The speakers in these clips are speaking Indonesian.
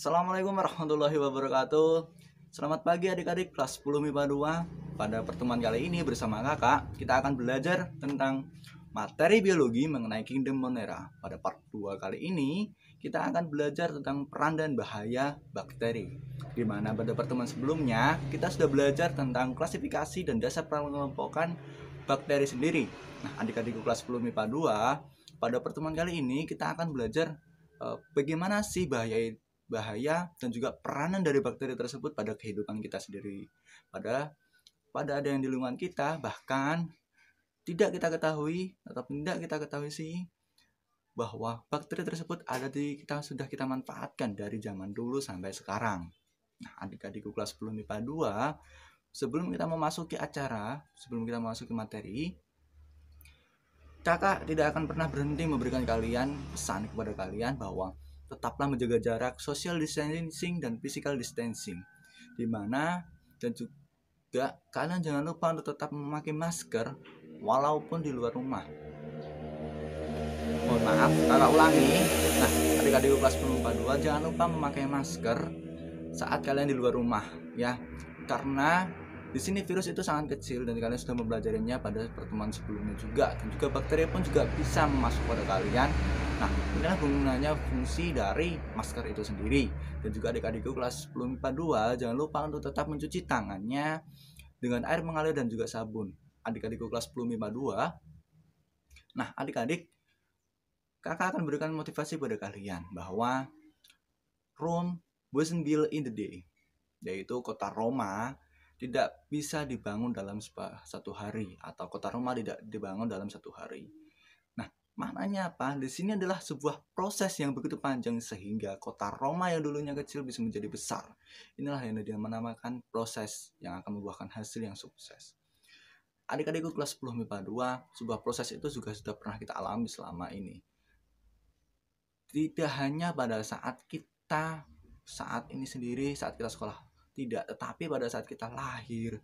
Assalamualaikum warahmatullahi wabarakatuh Selamat pagi adik-adik kelas 10 MIPA 2 Pada pertemuan kali ini bersama kakak Kita akan belajar tentang materi biologi mengenai kingdom monera Pada part 2 kali ini Kita akan belajar tentang peran dan bahaya bakteri Dimana pada pertemuan sebelumnya Kita sudah belajar tentang klasifikasi dan dasar pengelompokan bakteri sendiri Nah adik-adik kelas 10 MIPA 2 pada pertemuan kali ini kita akan belajar eh, bagaimana sih bahaya bahaya dan juga peranan dari bakteri tersebut pada kehidupan kita sendiri pada pada ada yang di lingkungan kita bahkan tidak kita ketahui atau tidak kita ketahui sih bahwa bakteri tersebut ada di kita sudah kita manfaatkan dari zaman dulu sampai sekarang. Nah, adik adik kelas 10 MIPA 2, sebelum kita memasuki acara, sebelum kita memasuki materi, kakak tidak akan pernah berhenti memberikan kalian pesan kepada kalian bahwa tetaplah menjaga jarak social distancing dan physical distancing. Di mana dan juga kalian jangan lupa untuk tetap memakai masker walaupun di luar rumah. Mohon maaf, kalau ulangi. Nah, ketika di UPLAS dua jangan lupa memakai masker saat kalian di luar rumah ya. Karena di sini virus itu sangat kecil dan kalian sudah mempelajarinya pada pertemuan sebelumnya juga dan juga bakteri pun juga bisa masuk pada kalian. Nah, inilah gunanya fungsi dari masker itu sendiri. Dan juga adik-adikku kelas 10 2, jangan lupa untuk tetap mencuci tangannya dengan air mengalir dan juga sabun. Adik-adikku kelas 10 2. Nah, adik-adik, kakak akan berikan motivasi pada kalian bahwa Rome wasn't built in the day, yaitu kota Roma tidak bisa dibangun dalam satu hari atau kota Roma tidak dibangun dalam satu hari. Nah, maknanya apa? Di sini adalah sebuah proses yang begitu panjang sehingga kota Roma yang dulunya kecil bisa menjadi besar. Inilah yang dinamakan proses yang akan membuahkan hasil yang sukses. Adik-adikku kelas 10 MIPA 2, sebuah proses itu juga sudah pernah kita alami selama ini. Tidak hanya pada saat kita saat ini sendiri, saat kita sekolah tidak tetapi pada saat kita lahir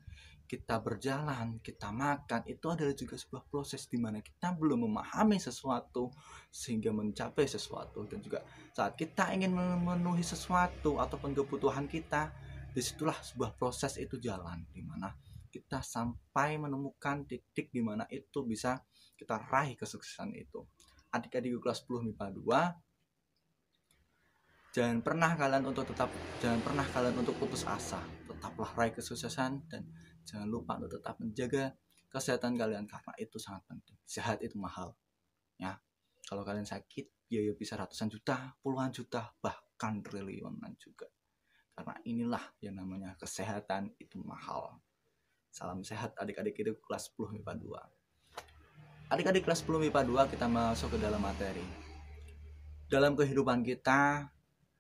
kita berjalan kita makan itu adalah juga sebuah proses di mana kita belum memahami sesuatu sehingga mencapai sesuatu dan juga saat kita ingin memenuhi sesuatu ataupun kebutuhan kita disitulah sebuah proses itu jalan di mana kita sampai menemukan titik di mana itu bisa kita raih kesuksesan itu adik-adik kelas 10 MIPA 2 jangan pernah kalian untuk tetap jangan pernah kalian untuk putus asa tetaplah raih kesuksesan dan jangan lupa untuk tetap menjaga kesehatan kalian karena itu sangat penting sehat itu mahal ya kalau kalian sakit biaya ya bisa ratusan juta puluhan juta bahkan triliunan juga karena inilah yang namanya kesehatan itu mahal salam sehat adik-adik itu kelas 10 MIPA 2 adik-adik kelas 10 MIPA 2 kita masuk ke dalam materi dalam kehidupan kita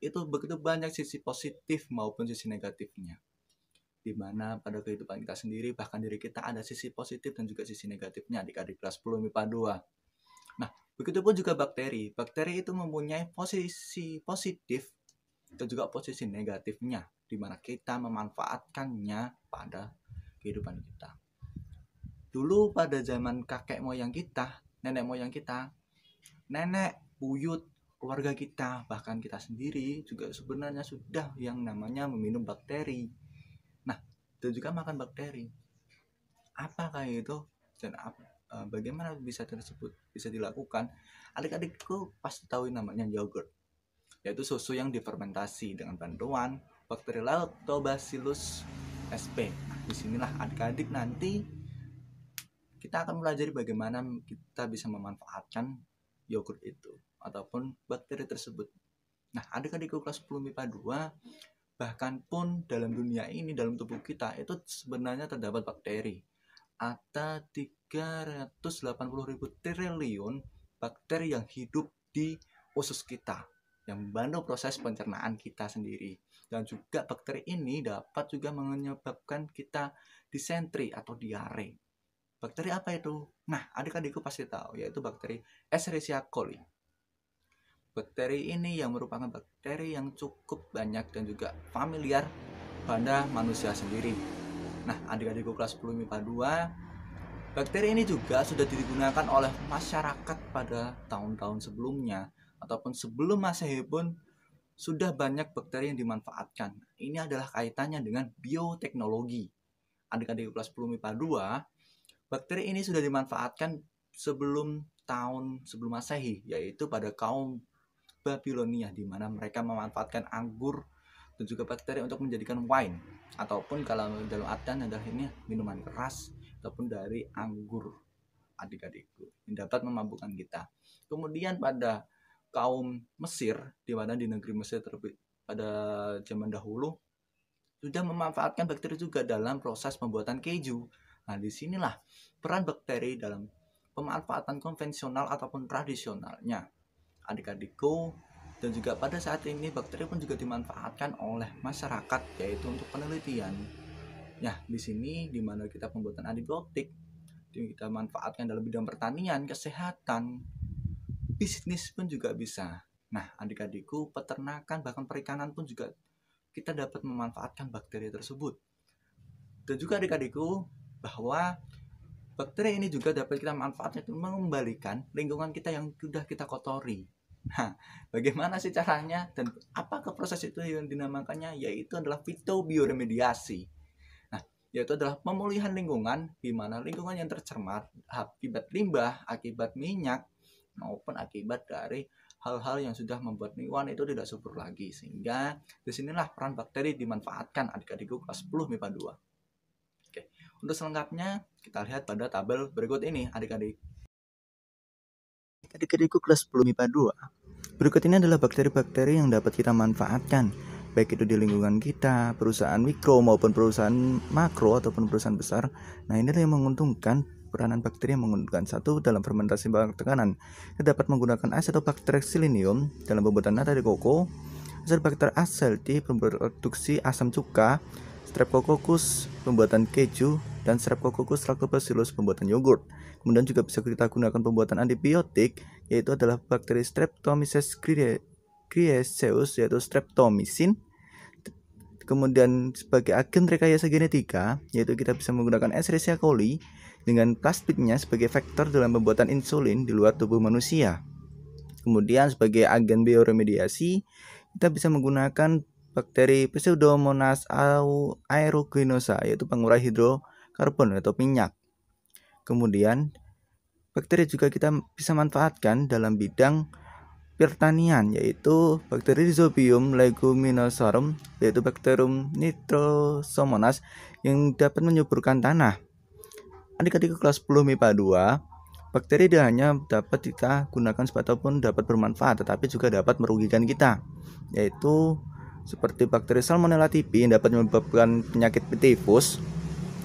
itu begitu banyak sisi positif maupun sisi negatifnya. Di mana pada kehidupan kita sendiri, bahkan diri kita ada sisi positif dan juga sisi negatifnya adik-adik kelas 10 MIPA 2. Nah, begitupun juga bakteri. Bakteri itu mempunyai posisi positif dan juga posisi negatifnya, di mana kita memanfaatkannya pada kehidupan kita. Dulu pada zaman kakek moyang kita, nenek moyang kita, nenek, buyut, keluarga kita bahkan kita sendiri juga sebenarnya sudah yang namanya meminum bakteri nah dan juga makan bakteri apakah itu dan apa eh, bagaimana bisa tersebut bisa dilakukan adik-adikku pasti tahu namanya yogurt yaitu susu yang difermentasi dengan bantuan bakteri lactobacillus sp nah, disinilah adik-adik nanti kita akan belajar bagaimana kita bisa memanfaatkan yogurt itu ataupun bakteri tersebut. Nah, adik di kelas 10 MIPA 2, bahkan pun dalam dunia ini, dalam tubuh kita, itu sebenarnya terdapat bakteri. Ada 380 ribu triliun bakteri yang hidup di usus kita, yang membantu proses pencernaan kita sendiri. Dan juga bakteri ini dapat juga menyebabkan kita disentri atau diare. Bakteri apa itu? Nah, adik-adikku pasti tahu, yaitu bakteri Escherichia coli Bakteri ini yang merupakan bakteri yang cukup banyak dan juga familiar pada manusia sendiri. Nah, adik-adikku kelas 10 MIPA 2, bakteri ini juga sudah digunakan oleh masyarakat pada tahun-tahun sebelumnya ataupun sebelum Masehi pun sudah banyak bakteri yang dimanfaatkan. Ini adalah kaitannya dengan bioteknologi. Adik-adik kelas 10 MIPA 2, bakteri ini sudah dimanfaatkan sebelum tahun sebelum Masehi, yaitu pada kaum Babilonia di mana mereka memanfaatkan anggur dan juga bakteri untuk menjadikan wine ataupun kalau dalam adan adalah ini minuman keras ataupun dari anggur adik-adikku yang dapat memabukkan kita. Kemudian pada kaum Mesir di mana di negeri Mesir terlebih pada zaman dahulu sudah memanfaatkan bakteri juga dalam proses pembuatan keju. Nah, disinilah peran bakteri dalam pemanfaatan konvensional ataupun tradisionalnya adik-adikku dan juga pada saat ini bakteri pun juga dimanfaatkan oleh masyarakat yaitu untuk penelitian. Nah, di sini di mana kita pembuatan antibiotik kita manfaatkan dalam bidang pertanian, kesehatan, bisnis pun juga bisa. Nah, adik-adikku, peternakan bahkan perikanan pun juga kita dapat memanfaatkan bakteri tersebut. Dan juga adik-adikku bahwa bakteri ini juga dapat kita manfaatkan untuk mengembalikan lingkungan kita yang sudah kita kotori Nah, bagaimana sih caranya dan apakah proses itu yang dinamakannya yaitu adalah fitobioremediasi. Nah, yaitu adalah pemulihan lingkungan di mana lingkungan yang tercemar akibat limbah, akibat minyak maupun akibat dari hal-hal yang sudah membuat lingkungan itu tidak subur lagi sehingga disinilah peran bakteri dimanfaatkan adik-adikku kelas 10 MIPA 2. Oke, untuk selengkapnya kita lihat pada tabel berikut ini adik-adik. Adik-adikku kelas 10 MIPA 2 Berikut ini adalah bakteri-bakteri yang dapat kita manfaatkan baik itu di lingkungan kita, perusahaan mikro maupun perusahaan makro ataupun perusahaan besar. Nah, ini yang menguntungkan peranan bakteri yang menguntungkan satu dalam fermentasi bakar tekanan. Kita dapat menggunakan acetobacter selenium dalam pembuatan nata de coco, acetobacter di produksi asam cuka, streptococcus pembuatan keju, dan streptococcus lactobacillus pembuatan yogurt. Kemudian juga bisa kita gunakan pembuatan antibiotik yaitu adalah bakteri Streptomyces cryaceus yaitu streptomycin. Kemudian sebagai agen rekayasa genetika yaitu kita bisa menggunakan Escherichia coli dengan plasmidnya sebagai faktor dalam pembuatan insulin di luar tubuh manusia. Kemudian sebagai agen bioremediasi, kita bisa menggunakan bakteri Pseudomonas aeruginosa yaitu pengurai hidrokarbon atau minyak. Kemudian bakteri juga kita bisa manfaatkan dalam bidang pertanian yaitu bakteri Rhizobium leguminosarum yaitu Bakterium nitrosomonas yang dapat menyuburkan tanah. Adik-adik kelas 10 MIPA 2, bakteri tidak hanya dapat kita gunakan sebataupun dapat bermanfaat tetapi juga dapat merugikan kita yaitu seperti bakteri Salmonella tipi yang dapat menyebabkan penyakit tifus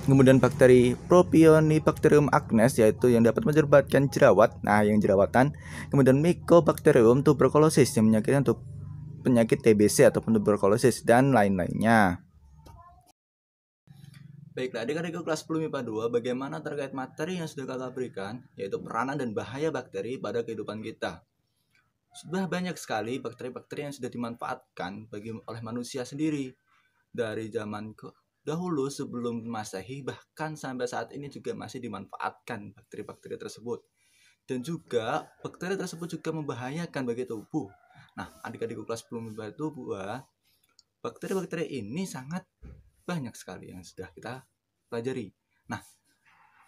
Kemudian bakteri Propionibacterium acnes yaitu yang dapat menyebabkan jerawat, nah yang jerawatan. Kemudian Mycobacterium tuberculosis yang menyakiti untuk penyakit TBC ataupun tuberculosis dan lain-lainnya. Baiklah, adik-adik kelas 10 MIPA 2, bagaimana terkait materi yang sudah kakak berikan, yaitu peranan dan bahaya bakteri pada kehidupan kita. Sudah banyak sekali bakteri-bakteri yang sudah dimanfaatkan bagi oleh manusia sendiri, dari zaman Dahulu sebelum Masehi bahkan sampai saat ini juga masih dimanfaatkan bakteri-bakteri tersebut. Dan juga bakteri tersebut juga membahayakan bagi tubuh. Nah, adik-adikku kelas 10 itu tubuh, bakteri-bakteri ini sangat banyak sekali yang sudah kita pelajari. Nah,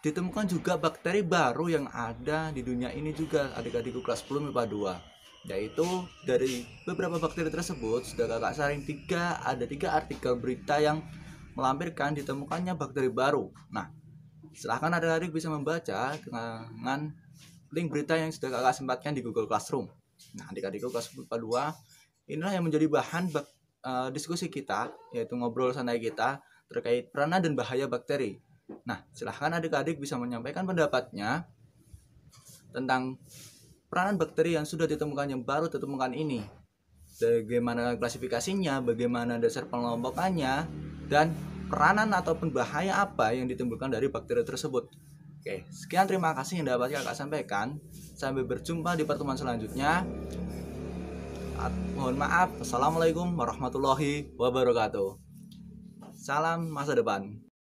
ditemukan juga bakteri baru yang ada di dunia ini juga adik-adikku kelas 10 MIPA 2 yaitu dari beberapa bakteri tersebut sudah kakak saring tiga ada tiga artikel berita yang melampirkan ditemukannya bakteri baru. Nah, silahkan adik-adik bisa membaca dengan link berita yang sudah kakak sempatkan di Google Classroom. Nah, adik-adikku kelas 4-2, inilah yang menjadi bahan bak, uh, diskusi kita, yaitu ngobrol santai kita terkait peranan dan bahaya bakteri. Nah, silahkan adik-adik bisa menyampaikan pendapatnya tentang peranan bakteri yang sudah ditemukan yang baru ditemukan ini bagaimana klasifikasinya, bagaimana dasar pengelompokannya, dan peranan ataupun bahaya apa yang ditimbulkan dari bakteri tersebut. Oke, sekian terima kasih yang dapat kakak sampaikan. Sampai berjumpa di pertemuan selanjutnya. Mohon maaf, Assalamualaikum warahmatullahi wabarakatuh. Salam masa depan.